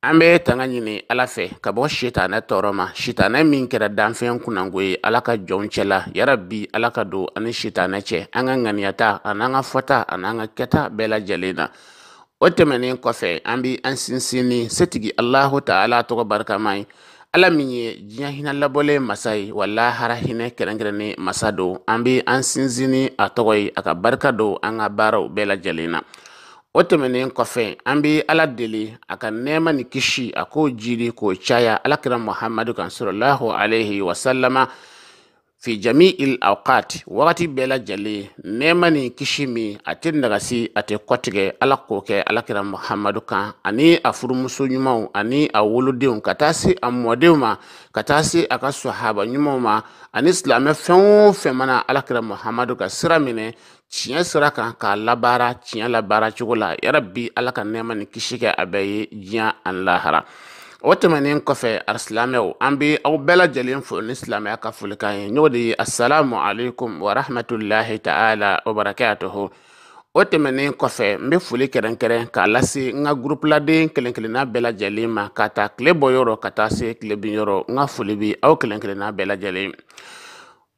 an bɛ tanga ɲini ala fɛ ka bɔ sitanɛ tɔɔrɔ ma sitanɛ min kɛra danfɛn kunnango ye ala ka jɔn cɛla yarabi ala ka don ani sitanɛ cɛ an ka ŋaniyata an'an ka fɔta an'an ka kɛta bɛɛ lajɛlen na o tɛmɛnen kɔfɛ an bi an sinsin ni setigi alahu taala tɔgɔ barikama ye ala min ye diɲɛ hinɛ labɔlen masa ye wa lahara hinɛ kɛrɛnkɛrɛnnen masa don an bi an sinsin ni a tɔgɔ ye a ka barika don an ka baaraw bɛɛ lajɛlen na o tɛmɛnen kɔfɛ an bɛ ala deli a ka nɛɛma ni kisi a k'o jiri k'o caya alakira muhamadu kan sɔrɔlahu alehi salama. fi jami'il awqat wagati bɛɛ lajɛlen nɛɛma ni kisi min a tɛ nagasi a tɛ kɔtigɛ ala k'o kɛ alakira muhamadu kan ani a furumuso ɲumanw ani a wolodenw ka taa se a mɔdenw ma ka taa se a ka sahaba ɲumanw ma ani silamɛ fɛn o fɛn mana alakira muhamadu ka sira minɛ tiɲɛ sira kan k'a labaara tiɲɛ labaara cogo la yarabi ala ka nɛma ni kisi kɛ a bɛɛ ye diɲɛ ani lahara o tɛmɛnen kɔfɛ arisilamɛw an bɛ aw bɛɛ lajɛlen fo ni silamɛya ka folikan ye n'o de ye assalamu alaikum wa rahmatulahi ta'ala wa barakatuhu o tɛmɛnen kɔfɛ n bɛ foli kɛrɛnkɛrɛn k'a lase n ka gurupuladen kelen-kelenna bɛɛ lajɛlen ma ka taa tile bɔ yɔrɔ ka taa se tile bin yɔrɔ n ka foli bɛ aw kelen-kelenna bɛɛ lajɛlen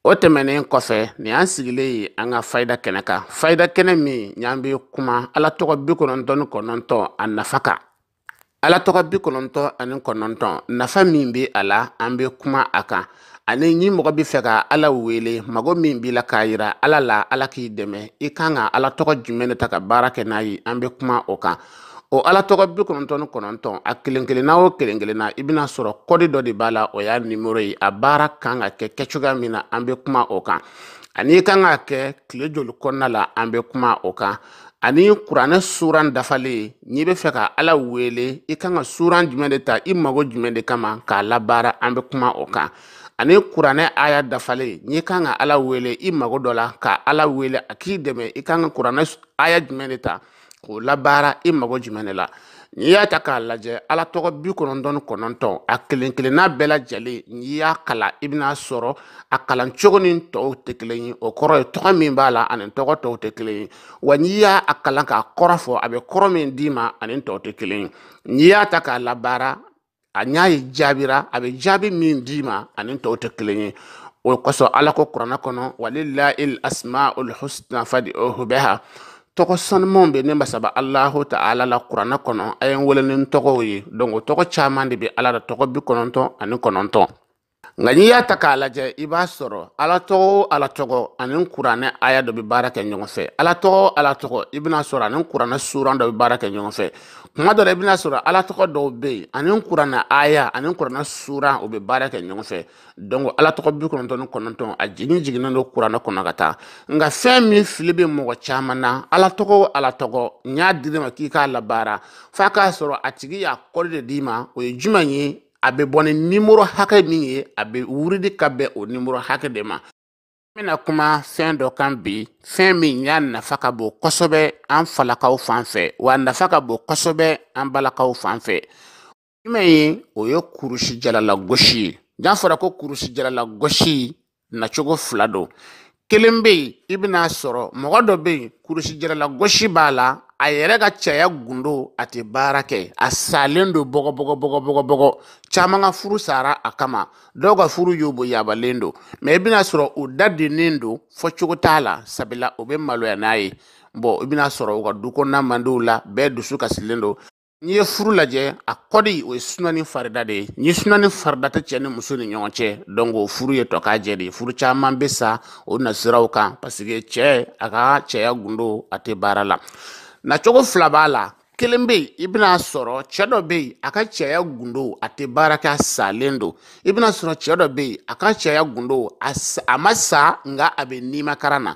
o tɛmɛnen kɔfɛ ni y'an sigilen ye an ka fayida kɛnɛ kan fayida kɛnɛ min y'an bɛ kuma ala tɔgɔ bi kɔnɔntɔn ni kɔnɔntɔn a nafa kan ala tɔgɔ bi kɔnɔntɔn ani kɔnɔntɔn nafa min bɛ a la an bɛ kuma a kan ani ni mɔgɔ bɛ fɛ ka ala wele mago min b'i la k'a yira ala la ala k'i dɛmɛ i kan ka ala tɔgɔ jumɛn de ta ka baara kɛ n'a ye an bɛ kuma o kan o ala tɔgɔ bi kɔnɔntɔn ni kɔnɔntɔn a kelen kelenna o kelen kelenna i bɛna sɔrɔ kɔdi dɔ de b'a la o y'a nimoro ye a baara kan ka kɛ kɛcogoya min na an bɛ kuma o kan ani i kan ka kɛ tile joli kɔnɔna la an bɛ kuma o kan ani kuranɛ suran dafalen n'i bɛ fɛ ka ala wele i kan ka suran jumɛn de ta i mago jumɛn de kama k'a labaara an bɛ kuma o kan ani kuranɛ aya dafalen n'i kan ka ala wele i mago dɔ la ka ala wele a k'i dɛmɛ i kan ka kuranɛ aya jumɛn de ta k'o labaara i mago jumɛn de la n'i y'a ta k'a lajɛ ala tɔgɔ bi kɔnɔntɔn ni kɔnɔntɔn a kelen kelenna bɛɛ lajɛlen n'i y'a kalan i bɛna sɔrɔ a kalan cogo ni tɔw tɛ kelen ye o kɔrɔ ye tɔgɔ min b'a la ani tɔgɔ tɔw tɛ kelen ye wa n'i y'a kalan k'a kɔrɔ fɔ a bɛ kɔrɔ min d'i ma ani tɔw tɛ kelen ye n'i y'a ta k'a labaara a n'a ye jaabira a bɛ jaabi min d'i ma ani tɔw tɛ kelen ye o kosɔn ala ko kuranna kɔnɔ walilahi asma ul husna fadi o bɛɛ tɔgɔ sanumanw bɛ min basaba alahu ta'ala la kuranna kɔnɔ a ye n wele ni tɔgɔw ye donc o tɔgɔ caman de bɛ ala la tɔgɔ bi kɔnɔntɔn ani kɔnɔntɔn nka n'i y'a ta k'a lajɛ i b'a sɔrɔ ala tɔgɔ ala tɔgɔ ani kuranɛ aya dɔ bɛ baara kɛ ɲɔgɔn fɛ ala tɔgɔ ala tɔgɔ i bɛna sɔrɔ ani kuranɛ suran dɔ bɛ baara kɛ ɲɔgɔn fɛ kuma dɔ la i bɛna sɔrɔ ala tɔgɔ dɔw bɛ yen ani kuranɛ aya ani kuranɛ suran o bɛ baara kɛ ɲɔgɔn fɛ donc ala tɔgɔ bi kɔnɔntɔn ni kɔnɔntɔn a jigin jiginnen don kuranɛ kɔnɔ ka taa nka fɛn min fili bɛ mɔgɔ caman na ala tɔgɔ ala tɔgɔ n y'a di ne ma k'i k'a labaara f'a k'a sɔrɔ a tigi y'a kɔli de d'i ma o ye jumɛn ye a bɛ bɔ ni nimoro hakɛ min ye a bɛ wuridi ka bɛn o nimoro hakɛ de ma n bɛna kuma fɛn dɔ kan bi fɛn min y'a nafa ka bon kosɛbɛ an falakaw fan fɛ wa nafa ka bon kosɛbɛ an balakaw fan fɛ jumɛn ye o ye kurusi jalala gosi ye jaa fɔra ko kurusi jalala gosi nacogo fila don kelen bɛ yen i bɛn'a sɔrɔ mɔgɔ dɔ bɛ yen kurusi jalala gosi b'a la a yɛrɛ ka cɛya gundo a tɛ baara kɛ a salen don bɔgɔbɔgɔbɔgɔbɔgɔ caman ka furu sara a kama dɔw ka furu yobo yabalen don mɛ i bɛna sɔrɔ o dadennen don fɔcogo t'a la sabula o bɛ maloya n'a ye bɔn i bɛna sɔrɔ u ka du kɔnɔna man di la bɛɛ dusu kasilen don n'i ye furu lajɛ a kɔdi o ye sunani farida de ye ni sunani farida tɛ cɛ ni muso ni ɲɔgɔn cɛ donc o furu ye tɔka jɛ de ye furu caman bɛ sa o nasiraw kan paseke cɛ a ka cɛya gundo a tɛ baara la nacogo fila b'a la kelen bɛ yen i bɛna sɔrɔ cɛ dɔ bɛ yen a ka cɛya gundo a tɛ baara kɛ a salen don i bɛna sɔrɔ cɛ dɔ bɛ yen a ka cɛya gundo a ma sa nka a bɛ nimakaran na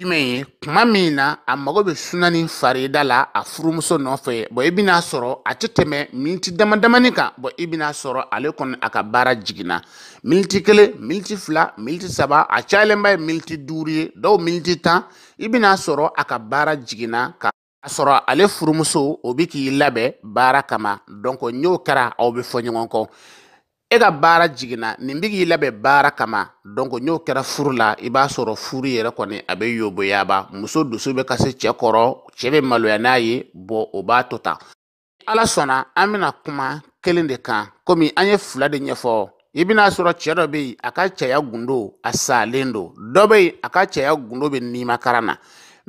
jumɛn ye kuma min na a mago bɛ sunani farida la a furumuso nɔfɛ bɔn i bɛna sɔrɔ a tɛ tɛmɛ miniti dama damani kan bɔn i bɛna sɔrɔ ale kɔni a ka baara jiginna miniti kelen miniti fila miniti saba a cayalenba ye miniti duuru ye dɔw miniti tan i bɛna sɔrɔ a ka baara jiginna ka a sɔrɔ ale furumuso o bi k'i labɛn baara kama donc n'o kɛra aw bɛ fɔ ɲɔgɔn kɔ e ka baara jiginna nin bi k'i labɛn baara kama donc n'o kɛra furu la i b'a sɔrɔ furu yɛrɛ kɔni a bɛ yoboyaba muso dusu bɛ kasi cɛ kɔrɔ cɛ bɛ maloya n'a ye bɔn o b'a to tan ala sɔnna an bɛna kuma kelen de kan komi an ye fila de ɲɛfɔ i bɛna sɔrɔ cɛ dɔ bɛ yen a ka cɛya gundo a salen don dɔ bɛ yen a ka cɛya gundo bɛ niimakaran na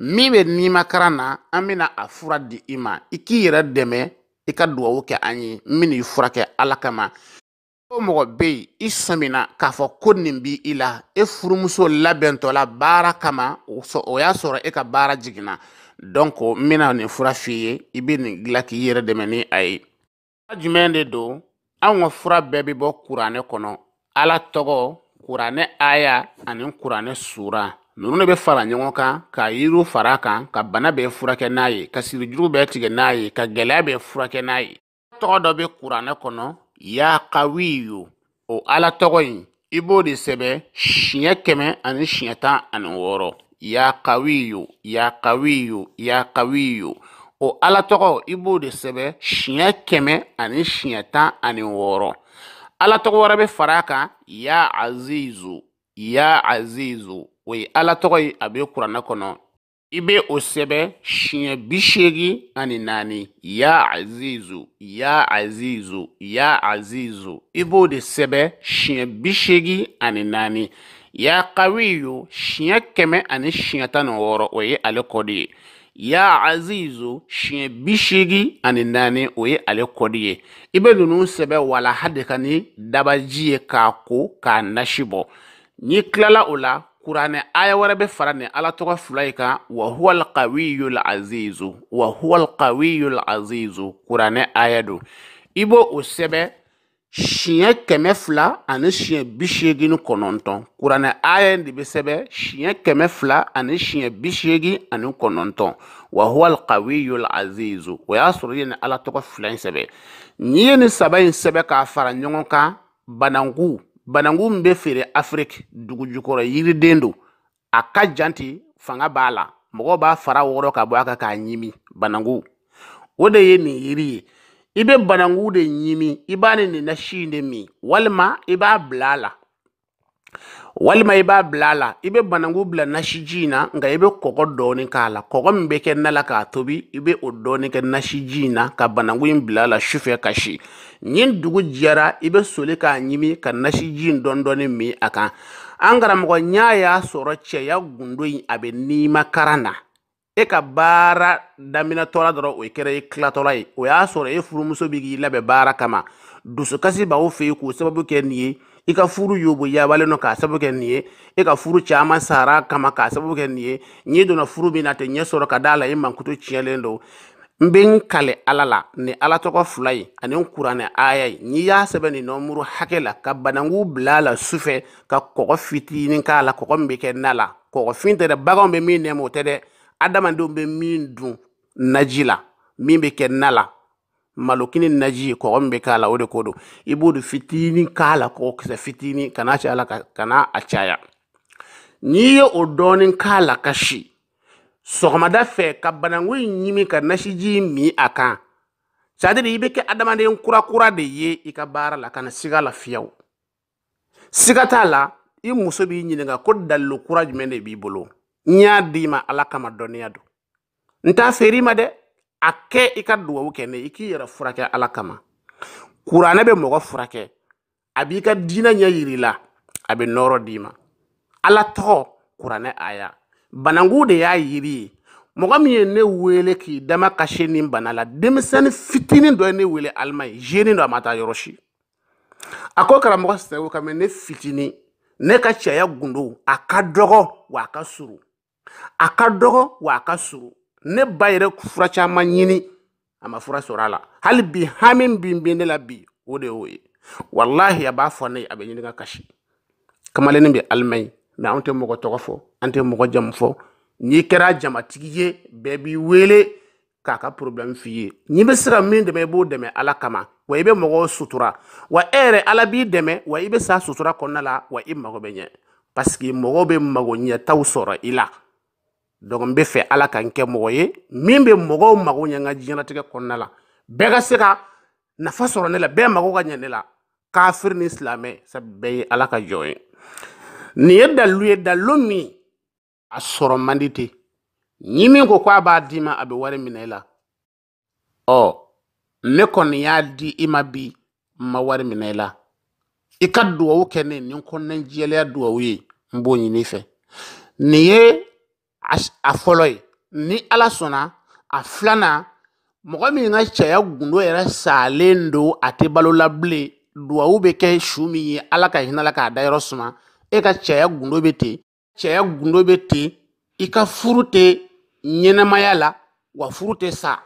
min bɛ nimakara na an bɛna a fura di i ma i k'i yɛrɛ dɛmɛ i ka dugawu kɛ an ye n bɛna i furakɛ ala kama o mɔgɔ bɛ yen i sɔmina k'a fɔ ko nin b'i i la e furumuso labɛntɔla baara kama o y'a sɔrɔ e ka baara jiginna donc n bɛna nin fura f'i ye i bɛ nin dilan k'i yɛrɛ dɛmɛ ni a ye fura jumɛn de don anw ka fura bɛɛ bɛ bɔ kuranɛ kɔnɔ ala tɔgɔ kuranɛ aya ani kuranɛ sura ninnu de bɛ fara ɲɔgɔn kan ka yiriw fara kan ka bana bɛɛ furakɛ n'a ye ka sirijugu bɛɛ tigɛ n'a ye ka gɛlɛya bɛɛ furakɛ n'a ye tɔgɔ dɔ bɛ kuranɛ kɔnɔ ya kawiyu o ala tɔgɔ in i b'o de sɛbɛ siɲɛ kɛmɛ ani siɲɛ tan ani wɔɔrɔ ya kawiyu ya kawiyu ya kawiyu o ala tɔgɔ i b'o de sɛbɛ siɲɛ kɛmɛ ani siɲɛ tan ani wɔɔrɔ ala tɔgɔ wɛrɛ bɛ fara a kan ya azizu ya azizu o ye ala tɔgɔ ye a bɛ kuranna kɔnɔ i bɛ o sɛbɛ siɲɛ bi seegin ani naani ya azizu ya azizu ya azizu i b'o de sɛbɛ siɲɛ bi seegin ani naani ya kawiyu siɲɛ kɛmɛ ani siɲɛ tan ni wɔɔrɔ o ye ale kɔdi ye ya azizu siɲɛ bi seegin ani naani o ye ale kɔdi ye i bɛ ninnu sɛbɛ walaha de ka ni dabaji ye k'a ko k'a nasi bɔ n'i tilala o la kuranɛ aya wɛrɛ be fara nin ala tɔgɔ fila yi kan wa huwa alqawiyu alazizu wa huwa alqawiyu alazizu kuranɛ aya do i b'o o sɛbɛ siɲɛ kɛmɛ fila ani siɲɛ bi kɔnɔntɔn kuranɛ aya de be sɛbɛ siɲɛ kɛmɛ fila ani siɲɛ bi seegin ani kɔnɔntɔn wa huwa alqawiyu alazizu o y'a sɔrɔ i ye nin ala tɔgɔ fila in sɛbɛ n'i ye nin saba in sɛbɛ k'a fara ɲɔgɔn kan bananku banangu min bɛ feere afiriki dugu jukɔrɔ yiriden don a ka jan ten fanga b'a la mɔgɔw b'a fara wɔrɔ ka bɔ a kan k'a ɲimi banangu o de ye nin yiri ye i bɛ banangu de ɲimi i b'a ni nin na si in de min walima i b'a bila a la walima i b'a bila a la i bɛ bananku bila nasiji in na nka i bɛ kɔgɔ dɔɔni k'a la kɔgɔ min bɛ kɛ na la k'a tobi i bɛ o dɔɔni kɛ nasiji in na ka bananku in bila a la sufɛ ka si ni dugu jɛra i bɛ soli k'a ɲimi ka nasiji in dɔɔni dɔɔni min a kan an karamɔgɔ n'a y'a sɔrɔ cɛya gundo in a bɛ niimakaran na e ka baara daminɛtɔla dɔrɔn o kɛra i tilatɔla ye o y'a sɔrɔ e furumuso bɛ k'i labɛn baara kama dusukasi b'aw fɛ yen k'o sababu kɛ nin ye i ka furu yobo yabalen nɔ k'a sababu kɛ nin ye e ka furu caman sara kama k'a sababu kɛ nin ye ɲɛ donna furu min na a tɛ ɲɛ sɔrɔ ka d'a la i e mankutu tiɲɛlen don n bɛ n kale ala la ni ala tɔgɔ fila ye ani n kuranɛ aya ye n'i y'a sɛbɛn nin nɔmuru hakɛ la ka bananku bila a la sufɛ ka kɔgɔ fitinin k'a la kɔgɔ min bɛ kɛ na la kɔgɔfin tɛ dɛ baganw bɛ min nɛma o tɛ dɛ adamadenw bɛ min dun naji la min bɛ kɛ na la malokini naji kogon be kala wode kodo ibudu e fitini kala ko kisa fitini kana chala kana achaya niye odoni kala kashi sogmada fe kabanangu nyimi ka nashiji mi aka sadir ibe ke adama de kura kura de ye ika bara la kana sigala fiyaw sigatala i muso bi nyinga ko dallu kura jmene bi bolo nya dima alaka madoniado nta ferima de a kɛ i ka dugawu kɛ ne i k'i yɛrɛ furakɛ ala kama kuranɛ bɛ mɔgɔ furakɛ a b'i ka diinɛ ɲɛ yiri la a bɛ nɔrɔ d'i ma ala tɔgɔ kuranɛ aya banangu de y'a yiri ye mɔgɔ min ye ne wele k'i dama kasi nin bana la denmisɛnnin fitinin dɔ ye ne wele alima ye zeni dɔ a ma taa yɔrɔ si a ko karamɔgɔ sɛgɛw ka ne fitini ne ka cɛya gundo a ka dɔgɔ wa a ka surun a ka dɔgɔ wa a ka surun ne ba yɛrɛ fura caman ɲini a ma fura sɔrɔ a la hali bi hami bin bɛ ne la bi o de y'o ye walahi a b'a fɔ ne ye a bɛ ɲini ka kasi kamalennin bɛ alimɛyi mɛ anw tɛ mɔgɔ tɔgɔ fɔ an tɛ mɔgɔ jamu fɔ n'i kɛra jamatigi ye bɛɛ b'i wele k'a ka problème f'i ye n'i bɛ se ka min dɛmɛ i b'o dɛmɛ ala kama wa i bɛ mɔgɔw sutura wa e yɛrɛ ala b'i dɛmɛ wa i bɛ s'a sutura kɔnɔna la wa i mago bɛ ɲɛ parce que mɔgɔw bɛ mago ɲɛtaw sɔrɔ i la donc n bɛ fɛ ala ka n kɛ mɔgɔ ye min bɛ mɔgɔw mago ɲɛ n ka diɲɛlatigɛ kɔnɔna la bɛɛ ka se ka nafa sɔrɔ ne la bɛɛ mago ka ɲɛ ne la kafiri ni silamɛ sabu bɛɛ ye ala ka jɔn ye nin ye dalilu ye dalilu min a sɔrɔ man di ten ni min ko k'a b'a d'i ma a bɛ wari minɛ i la ɔ ne kɔni y'a di i ma bi n ma wari minɛ i la i ka duwawu kɛ ne nin kɔnɔna jɛlenya duwawu ye n b'o ɲini i fɛ nin ye a fɔlɔ ye ni ala sɔnna a filanan mɔgɔ min ka cɛya gundo yɛrɛ salen don a tɛ balo la bilen duwawu bɛ kɛ su min ye ala ka hinɛ la k'a dayɔrɔ suma e ka cɛya gundo bɛ ten cɛya gundo bɛ ten i ka furu tɛ ɲɛnɛmaya la wa furu tɛ sa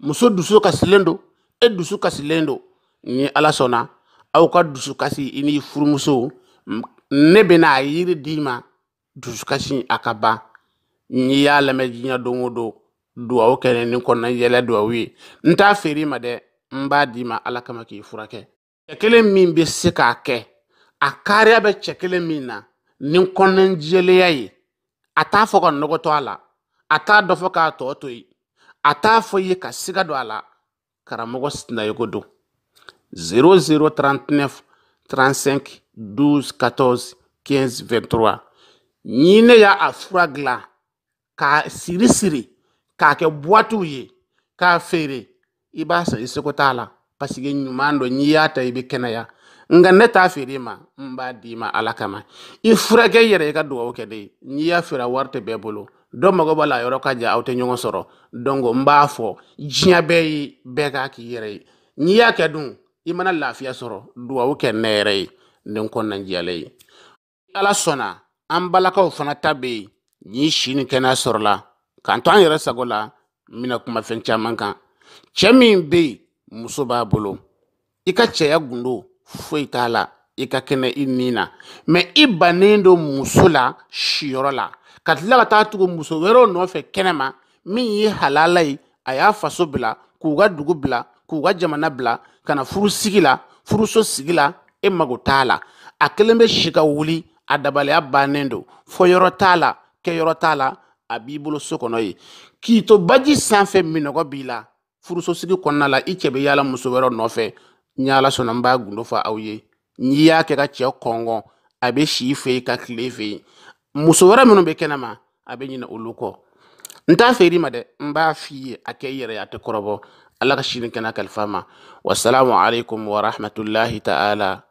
muso dusu kasilen don e dusu kasilen don ni ala sɔnna aw ka dusukasi i n'i furumuso ne bɛna a yiri d'i ma dusukasi a ka ban n'i y'a lamɛn diɲɛ don o don ne ni yɛlɛ ye n t'a ma dɛ n d'i ma ala kama k'i furakɛ cɛ kelen min bɛ se k'a kɛ a kariya bɛ cɛ kelen min na ni kɔnɔna jɛlenya ye a t'a fɔ ka nɔgɔ to a la a t'a k'a tɔ ka siga don a la karamɔgɔ sinayoko 0039 35 12 14 15 k'a siri siri k'a kɛ buwatiw ye k'a feere i b'a sɔrɔ i seko t'a la paseke ɲuman don n'i y'a ta i bɛ kɛnɛya nka ne t'a feere i ma n b'a d'i ma ala kama i furakɛ i yɛrɛ i ka dugawu kɛ de n'i y'a feere a wari tɛ bɛɛ bolo dɔ mago b'a la a yɔrɔ ka jan aw tɛ ɲɔgɔn sɔrɔ donc n b'a fɔ diɲɛ bɛɛ ye bɛɛ k'a k'i yɛrɛ ye n'i y'a kɛ dun i mana lafiya sɔrɔ dugawu kɛ ne yɛrɛ ye ne n kɔnɔna jɛlen ye ala sɔnna an balakaw fana ta bɛ yen ni si ni kɛnɛya sɔrɔla k'an to an yɛrɛ sagola mina kuma fɛn caman kan cɛ min muso b'a bolo ika ka cɛya gundo foyi t'a la i ka kɛnɛ i ni na mɛ i bannen muso wero no fe kenema mi ka taa tugu halala ye a faso bla k'u ga dugu bla k'u ga jamana bla kana furu sigila furu so sigila e magotala akelembe shika wuli adabale abanendo foyoro tala kɛyɔrɔ t'a la a b'i bolo so kɔnɔ ye k'i to baji sanfɛ minɔgɔ b'i la furusosigi kɔnɔna la i cɛ bɛ yaala muso wɛrɛ nɔfɛ n y'ala sɔnna n b'a gundo fɔ aw ye n'i y'a kɛ ka cɛ kɔngɔ a bɛ si i fɛ yen ka tile fɛ yen muso wɛrɛ minnu bɛ kɛnɛma a bɛ ɲinɛ olu kɔ n t'a feere ma dɛ n b'a f'i ye a kɛ i yɛrɛ ye a tɛ kɔrɔbɔ ala ka sini kɛnɛ warahmatullahi ta'ala